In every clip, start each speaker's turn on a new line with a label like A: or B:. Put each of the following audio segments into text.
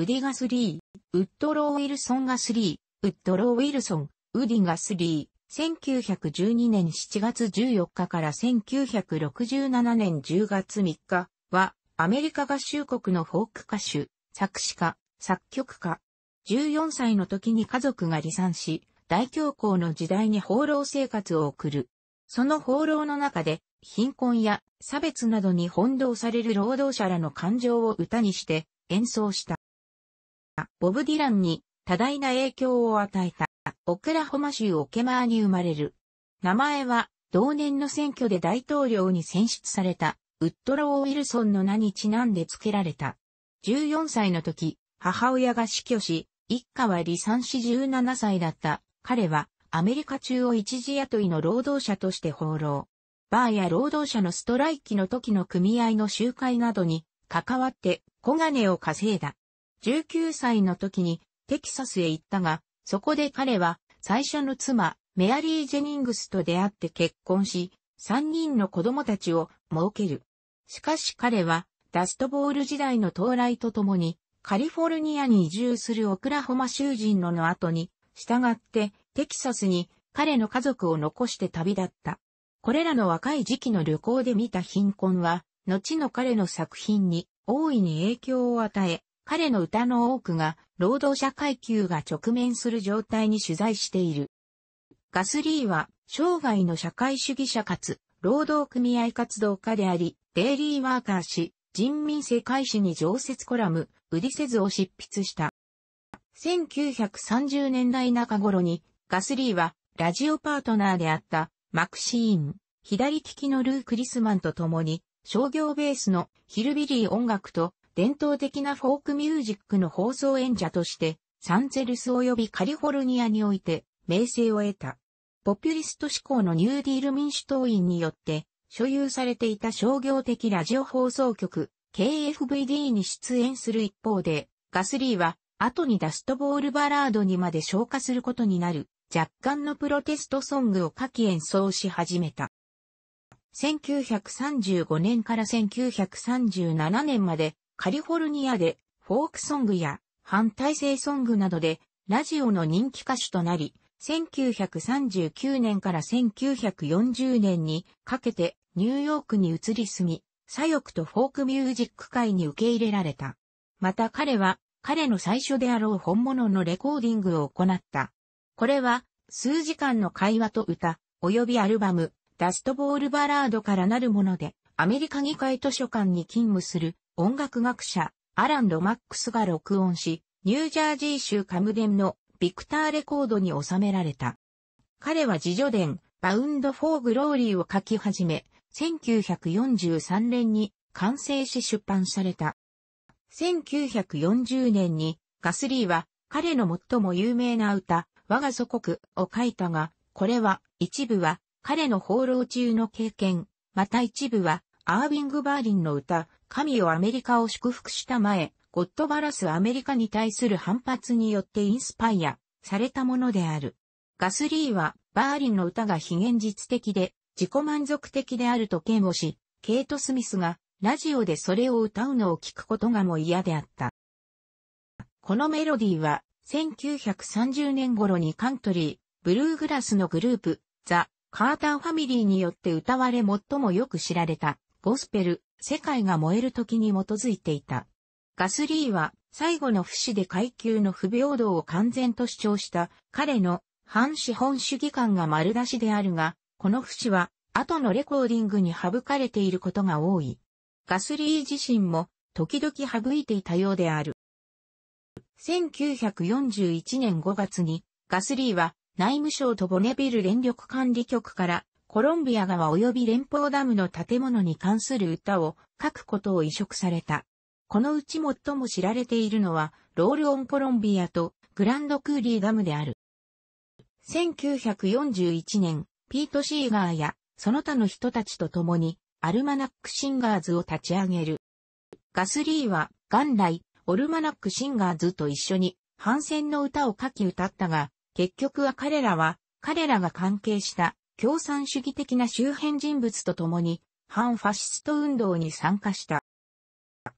A: ウディリ3、ウッドロー・ウィルソンが3、ウッドロー・ウィルソン、ウディが3、1912年7月14日から1967年10月3日は、アメリカ合衆国のフォーク歌手、作詞家、作曲家。14歳の時に家族が離散し、大恐慌の時代に放浪生活を送る。その放浪の中で、貧困や差別などに翻弄される労働者らの感情を歌にして演奏した。ボブ・ディランに多大な影響を与えた、オクラホマ州オケマーに生まれる。名前は、同年の選挙で大統領に選出された、ウッドロー・ウィルソンの名にちなんで付けられた。14歳の時、母親が死去し、一家は離散し17歳だった。彼は、アメリカ中央一時雇いの労働者として放浪。バーや労働者のストライキの時の組合の集会などに関わって小金を稼いだ。19歳の時にテキサスへ行ったが、そこで彼は最初の妻、メアリー・ジェニングスと出会って結婚し、3人の子供たちを設ける。しかし彼は、ダストボール時代の到来とともに、カリフォルニアに移住するオクラホマ囚人のの後に、従ってテキサスに彼の家族を残して旅立った。これらの若い時期の旅行で見た貧困は、後の彼の作品に大いに影響を与え、彼の歌の多くが、労働者階級が直面する状態に取材している。ガスリーは、生涯の社会主義者かつ、労働組合活動家であり、デイリーワーカー氏、人民世界史に常設コラム、売りせずを執筆した。1930年代中頃に、ガスリーは、ラジオパートナーであった、マクシーン、左利きのルー・クリスマンと共に、商業ベースのヒルビリー音楽と伝統的なフォークミュージックの放送演者として、サンゼルス及びカリフォルニアにおいて、名声を得た。ポピュリスト志向のニューディール民主党員によって、所有されていた商業的ラジオ放送局、KFVD に出演する一方で、ガスリーは、後にダストボールバラードにまで昇華することになる、若干のプロテストソングを書き演奏し始めた。1935年から1937年まで、カリフォルニアでフォークソングや反体制ソングなどでラジオの人気歌手となり、1939年から1940年にかけてニューヨークに移り住み、左翼とフォークミュージック界に受け入れられた。また彼は彼の最初であろう本物のレコーディングを行った。これは数時間の会話と歌、及びアルバム、ダストボールバラードからなるもので、アメリカ議会図書館に勤務する音楽学者、アラン・ロマックスが録音し、ニュージャージー州カムデンのビクターレコードに収められた。彼は自助伝、バウンド・フォー・グローリーを書き始め、1943年に完成し出版された。1940年にガスリーは彼の最も有名な歌、我が祖国を書いたが、これは一部は彼の放浪中の経験、また一部はアービング・バーリンの歌、神をアメリカを祝福した前、ゴッドバラスアメリカに対する反発によってインスパイアされたものである。ガスリーは、バーリンの歌が非現実的で、自己満足的であると嫌悪し、ケイト・スミスがラジオでそれを歌うのを聞くことがもう嫌であった。このメロディーは、1930年頃にカントリー、ブルーグラスのグループ、ザ・カーターファミリーによって歌われ最もよく知られた、ゴスペル、世界が燃える時に基づいていた。ガスリーは最後の不死で階級の不平等を完全と主張した彼の反資本主義感が丸出しであるが、この不死は後のレコーディングに省かれていることが多い。ガスリー自身も時々省いていたようである。1941年5月にガスリーは内務省とボネビル連力管理局からコロンビア川及び連邦ダムの建物に関する歌を書くことを移植された。このうち最も知られているのは、ロール・オン・コロンビアとグランド・クーリーダムである。1941年、ピート・シーガーやその他の人たちと共に、アルマナック・シンガーズを立ち上げる。ガスリーは、元来、オルマナック・シンガーズと一緒に、反戦の歌を書き歌ったが、結局は彼らは、彼らが関係した共産主義的な周辺人物と共に、反ファシスト運動に参加した。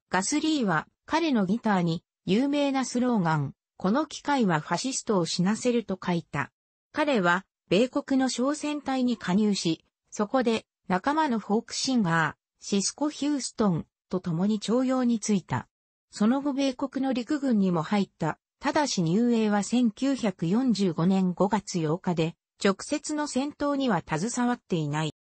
A: ガスリーは彼のギターに有名なスローガン、この機械はファシストを死なせると書いた。彼は米国の商船隊に加入し、そこで仲間のフォークシンガー、シスコ・ヒューストンと共に徴用に就いた。その後米国の陸軍にも入った。ただし入営は1945年5月8日で、直接の戦闘には携わっていない。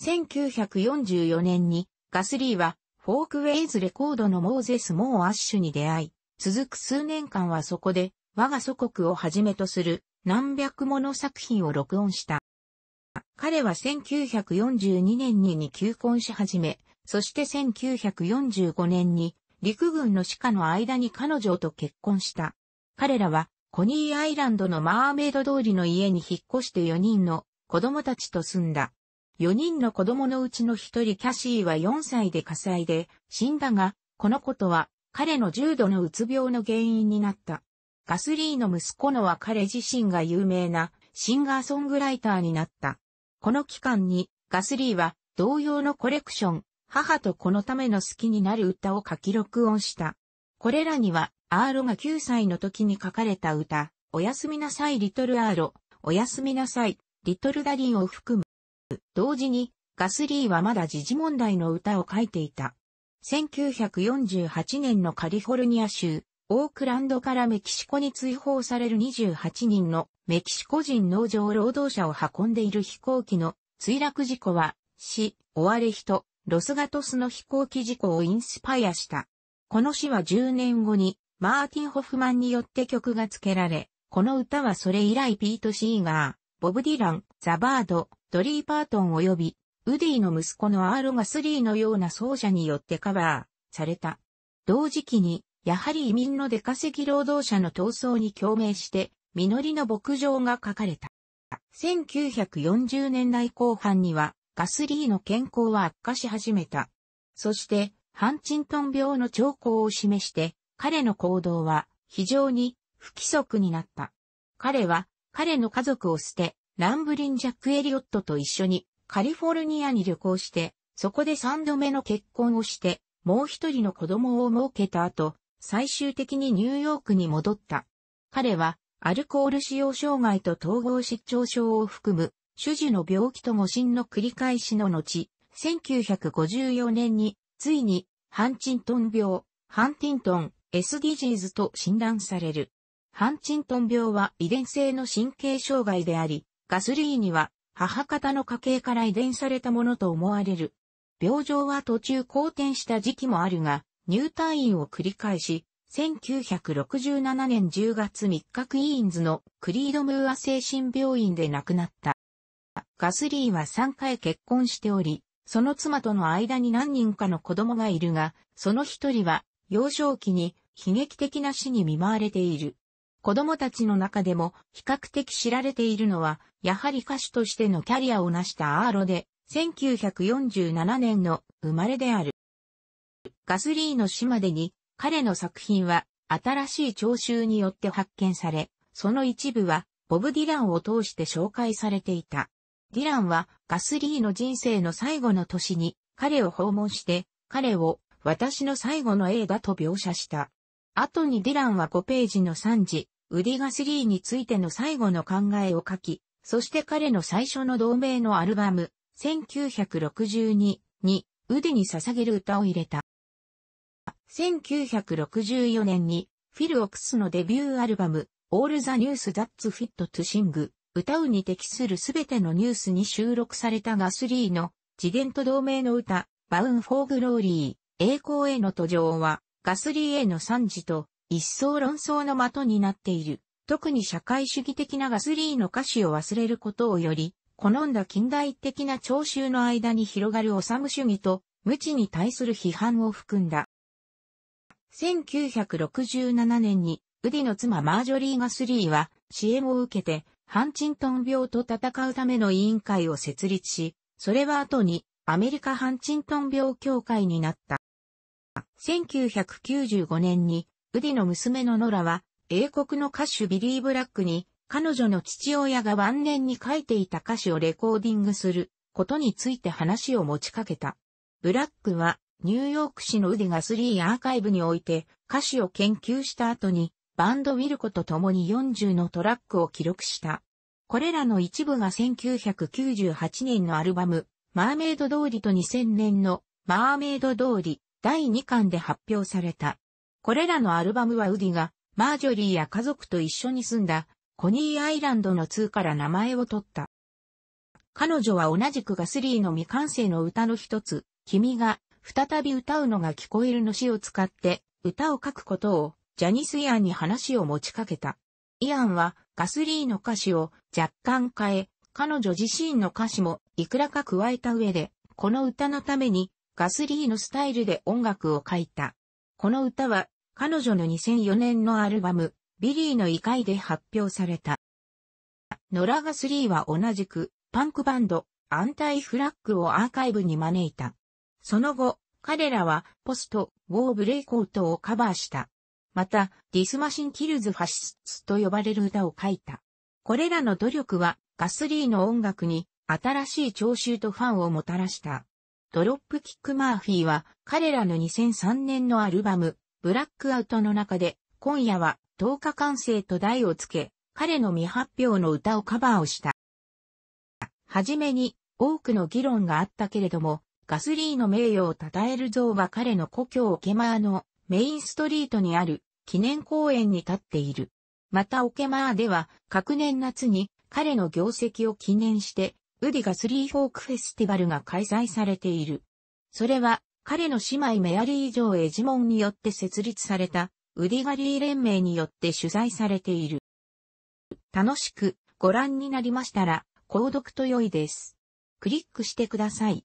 A: 1944年にガスリーはフォークウェイズレコードのモーゼス・モー・アッシュに出会い、続く数年間はそこで我が祖国をはじめとする何百もの作品を録音した。彼は1942年にに求婚し始め、そして1945年に陸軍の死下の間に彼女と結婚した。彼らはコニーアイランドのマーメイド通りの家に引っ越して4人の子供たちと住んだ。4人の子供のうちの1人キャシーは4歳で火災で死んだが、このことは彼の重度のうつ病の原因になった。ガスリーの息子のは彼自身が有名なシンガーソングライターになった。この期間にガスリーは同様のコレクション、母と子のための好きになる歌を書き録音した。これらにはアーロが9歳の時に書かれた歌、おやすみなさいリトルアーロ、おやすみなさい、リトルダディを含む。同時に、ガスリーはまだ時事問題の歌を書いていた。1948年のカリフォルニア州、オークランドからメキシコに追放される28人のメキシコ人農場労働者を運んでいる飛行機の墜落事故は、死、追われ人、ロスガトスの飛行機事故をインスパイアした。この死は10年後にマーティン・ホフマンによって曲が付けられ、この歌はそれ以来ピート・シーガー、ボブ・ディラン、ザ・バード、ドリー・パートン及び、ウディの息子のアーロガスリーのような奏者によってカバーされた。同時期に、やはり移民の出稼ぎ労働者の闘争に共鳴して、実りの牧場が書かれた。1940年代後半には、ガスリーの健康は悪化し始めた。そして、ハンチントン病の兆候を示して、彼の行動は非常に不規則になった。彼は彼の家族を捨て、ランブリン・ジャック・エリオットと一緒にカリフォルニアに旅行して、そこで三度目の結婚をして、もう一人の子供を設けた後、最終的にニューヨークに戻った。彼は、アルコール使用障害と統合失調症を含む、主樹の病気と誤診の繰り返しの後、1954年に、ついに、ハンチントン病、ハンティントン、SDGs と診断される。ハンチントン病は遺伝性の神経障害であり、ガスリーには母方の家系から遺伝されたものと思われる。病状は途中好転した時期もあるが、入退院を繰り返し、1967年10月3日クイーンズのクリードムーア精神病院で亡くなった。ガスリーは3回結婚しており、その妻との間に何人かの子供がいるが、その一人は幼少期に悲劇的な死に見舞われている。子供たちの中でも比較的知られているのは、やはり歌手としてのキャリアを成したアーロで、1947年の生まれである。ガスリーの死までに、彼の作品は新しい聴衆によって発見され、その一部はボブ・ディランを通して紹介されていた。ディランはガスリーの人生の最後の年に彼を訪問して、彼を私の最後の映画と描写した。後にディランは5ページの3次、ウディガスリーについての最後の考えを書き、そして彼の最初の同盟のアルバム、1962に、ウディに捧げる歌を入れた。1964年に、フィル・オクスのデビューアルバム、All the News That's Fit to Sing、歌うに適するすべてのニュースに収録されたガスリーの、自伝と同盟の歌、バウン・フォー・グローリー、栄光への途上は、ガスリーへの賛辞と一層論争の的になっている。特に社会主義的なガスリーの歌詞を忘れることをより、好んだ近代的な聴衆の間に広がるオサム主義と、無知に対する批判を含んだ。1967年に、ウディの妻マージョリー・ガスリーは、支援を受けて、ハンチントン病と戦うための委員会を設立し、それは後に、アメリカハンチントン病協会になった。1995年に、ウディの娘のノラは、英国の歌手ビリー・ブラックに、彼女の父親が晩年に書いていた歌詞をレコーディングすることについて話を持ちかけた。ブラックは、ニューヨーク市のウディがスリーアーカイブにおいて歌詞を研究した後に、バンドウィルコと共に40のトラックを記録した。これらの一部が1998年のアルバム、マーメイド通りと2000年のマーメイド通り、第2巻で発表された。これらのアルバムはウディが、マージョリーや家族と一緒に住んだ、コニーアイランドの2から名前を取った。彼女は同じくガスリーの未完成の歌の一つ、君が再び歌うのが聞こえるの詩を使って歌を書くことをジャニス・イアンに話を持ちかけた。イアンはガスリーの歌詞を若干変え、彼女自身の歌詞もいくらか加えた上で、この歌のためにガスリーのスタイルで音楽を書いた。この歌は、彼女の2004年のアルバム、ビリーの異界で発表された。ノラ・ガスリーは同じく、パンクバンド、アンタイ・フラッグをアーカイブに招いた。その後、彼らは、ポスト、ウォーブレイコートをカバーした。また、ディスマシン・キルズ・ファシスと呼ばれる歌を書いた。これらの努力は、ガスリーの音楽に、新しい聴衆とファンをもたらした。ドロップキックマーフィーは彼らの2003年のアルバム、ブラックアウトの中で、今夜は10日完成と題をつけ、彼の未発表の歌をカバーをした。はじめに多くの議論があったけれども、ガスリーの名誉を称える像は彼の故郷オケマーのメインストリートにある記念公園に立っている。またオケマーでは、各年夏に彼の業績を記念してウディがスリーフォークフェスティバルが開催されている。それは、彼の姉妹メアリー・ジョー・エジモンによって設立された、ウディガリー連盟によって取材されている。楽しくご覧になりましたら、購読と良いです。クリックしてください。